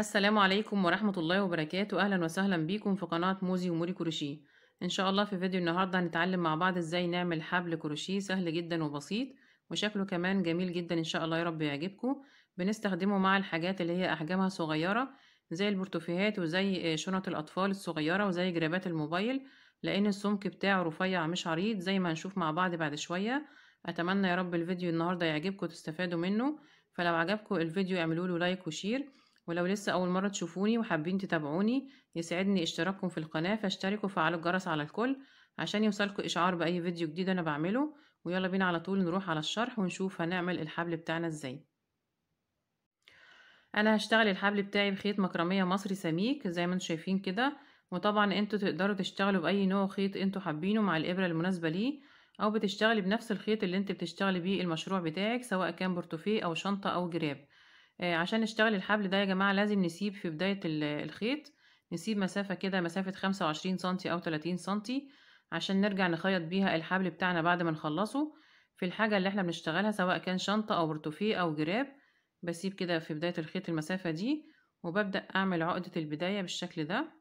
السلام عليكم ورحمة الله وبركاته أهلا وسهلا بيكم في قناة موزي وموري كروشيه إن شاء الله في فيديو النهاردة هنتعلم مع بعض إزاي نعمل حبل كروشيه سهل جدا وبسيط وشكله كمان جميل جدا إن شاء الله يا رب يعجبكم بنستخدمه مع الحاجات اللي هي أحجامها صغيرة زي البورتوفيهات وزي آه، شنط الأطفال الصغيرة وزي جرابات الموبايل لأن السمك بتاعه رفيع مش عريض زي ما هنشوف مع بعض بعد شوية أتمنى يا رب الفيديو النهاردة يعجبكم وتستفادوا منه فلو عجبكم الفيديو اعملوا له لايك وشير ولو لسه أول مرة تشوفوني وحابين تتابعوني يسعدني اشتراككم في القناة فاشتركوا وفعلوا الجرس على الكل عشان يوصلكوا إشعار بأي فيديو جديد أنا بعمله ويلا بينا على طول نروح على الشرح ونشوف هنعمل الحبل بتاعنا ازاي أنا هشتغل الحبل بتاعي بخيط مكرمية مصري سميك زي ما انتوا شايفين كده وطبعا انتوا تقدروا تشتغلوا بأي نوع خيط انتوا حابينه مع الإبرة المناسبة ليه أو بتشتغلي بنفس الخيط اللي انت بتشتغلي بيه المشروع بتاعك سواء كان بورتوفيه أو شنطة أو جراب آه، عشان نشتغل الحبل ده يا جماعة لازم نسيب في بداية الخيط نسيب مسافة كده مسافة خمسة وعشرين سنتي أو تلاتين سنتي عشان نرجع نخيط بيها الحبل بتاعنا بعد ما نخلصه في الحاجة اللي احنا بنشتغلها سواء كان شنطة أو برتوفيه أو جراب بسيب كده في بداية الخيط المسافة دي وببدأ أعمل عقدة البداية بالشكل ده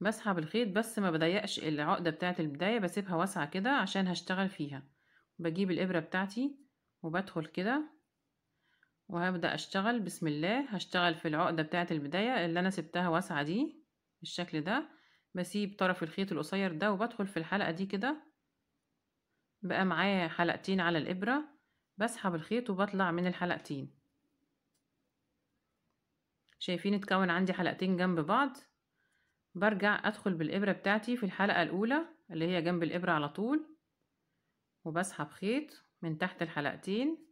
بسحب الخيط بس ما بضيقش العقدة بتاعة البداية بسيبها واسعة كده عشان هشتغل فيها بجيب الإبرة بتاعتي وبدخل كده وهبدأ اشتغل بسم الله هشتغل في العقدة بتاعة البداية اللي انا سبتها واسعة دي بالشكل ده بسيب طرف الخيط القصير ده وبدخل في الحلقة دي كده بقى معايا حلقتين على الإبرة بسحب الخيط وبطلع من الحلقتين شايفين اتكون عندي حلقتين جنب بعض برجع أدخل بالإبرة بتاعتي في الحلقة الأولى اللي هي جنب الإبرة على طول وبسحب خيط من تحت الحلقتين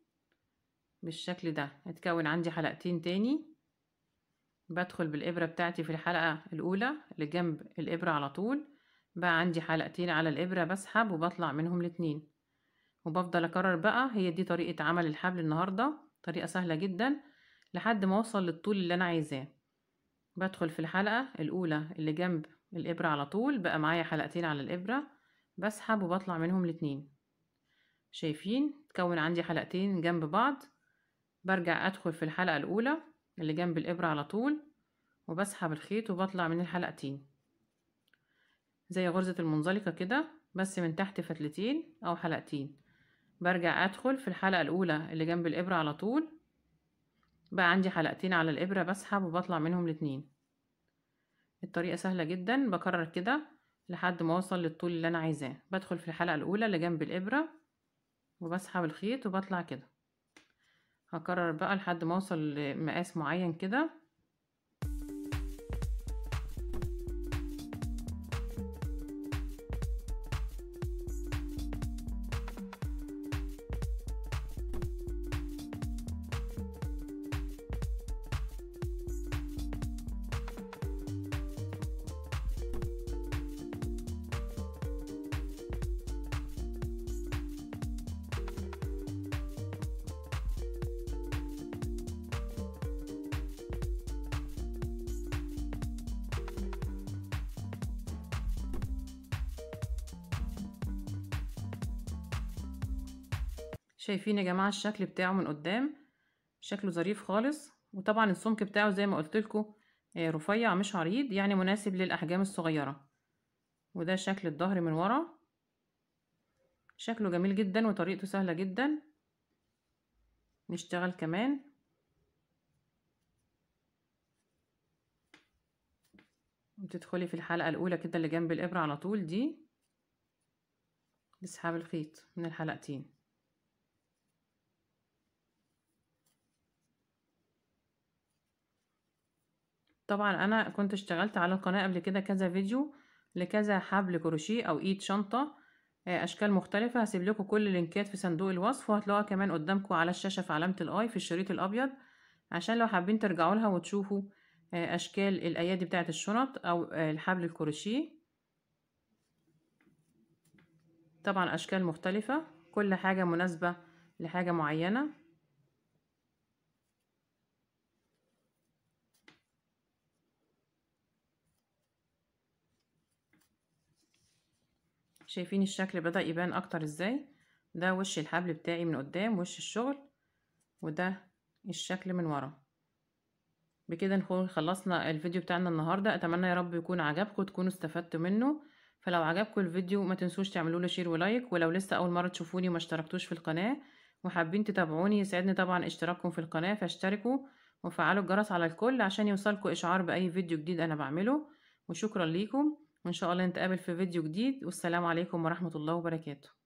بالشكل ده هتكون عندي حلقتين تاني بدخل بالإبرة بتاعتي في الحلقة الأولى اللي جنب الإبرة على طول بقى عندي حلقتين على الإبرة بسحب وبطلع منهم الاتنين وبفضل أكرر بقى هي دي طريقة عمل الحبل النهاردة طريقة سهلة جدا لحد ما أوصل للطول اللي أنا عايزاه بدخل في الحلقة الأولى اللي جنب الإبرة على طول بقى معايا حلقتين على الإبرة بسحب وبطلع منهم الاتنين شايفين تكون عندي حلقتين جنب بعض برجع أدخل في الحلقة الأولى اللي جنب الإبرة على طول وبسحب الخيط وبطلع من الحلقتين زي غرزة المنزلقة كده بس من تحت فتلتين أو حلقتين برجع أدخل في الحلقة الأولى اللي جنب الإبرة على طول بقى عندي حلقتين على الإبرة بسحب وبطلع منهم الاتنين الطريقة سهلة جدا بكرر كده لحد ما أوصل للطول اللي أنا عايزاه بدخل في الحلقة الأولى اللي جنب الإبرة وبسحب الخيط وبطلع كده هكرر بقى لحد ما اوصل لمقاس معين كده شايفين يا جماعة الشكل بتاعه من قدام شكله ظريف خالص وطبعا السمك بتاعه زي ما لكم آه، رفيع مش عريض يعني مناسب للأحجام الصغيرة وده شكل الظهر من ورا شكله جميل جدا وطريقته سهلة جدا نشتغل كمان وتدخلي في الحلقة الأولى كده اللي جنب الإبرة على طول دي نسحب الخيط من الحلقتين طبعًا أنا كنت اشتغلت على القناة قبل كده كذا فيديو لكذا حبل كروشيه أو إيد شنطة آه، أشكال مختلفة، هسيب لكم كل اللينكات في صندوق الوصف وهتلاقوها كمان قدامكم على الشاشة في علامة الآي في الشريط الأبيض، عشان لو حابين ترجعوا لها وتشوفوا آه، أشكال الأيادي بتاعت الشنط أو آه، الحبل الكروشيه. طبعًا أشكال مختلفة، كل حاجة مناسبة لحاجة معينة. شايفين الشكل بدأ يبان اكتر ازاي ده وش الحبل بتاعي من قدام وش الشغل وده الشكل من ورا بكده نكون خلصنا الفيديو بتاعنا النهاردة اتمنى يا رب يكون عجبكم تكونوا استفدتوا منه فلو عجبكم الفيديو ما تنسوش تعملوا له شير ولايك ولو لسه اول مرة تشوفوني وما اشتركتوش في القناة وحابين تتابعوني يسعدني طبعا اشتراككم في القناة فاشتركوا وفعلوا الجرس على الكل عشان يوصلكم اشعار باي فيديو جديد انا بعمله وشكرا ليكم وإن شاء الله نتقابل في فيديو جديد والسلام عليكم ورحمة الله وبركاته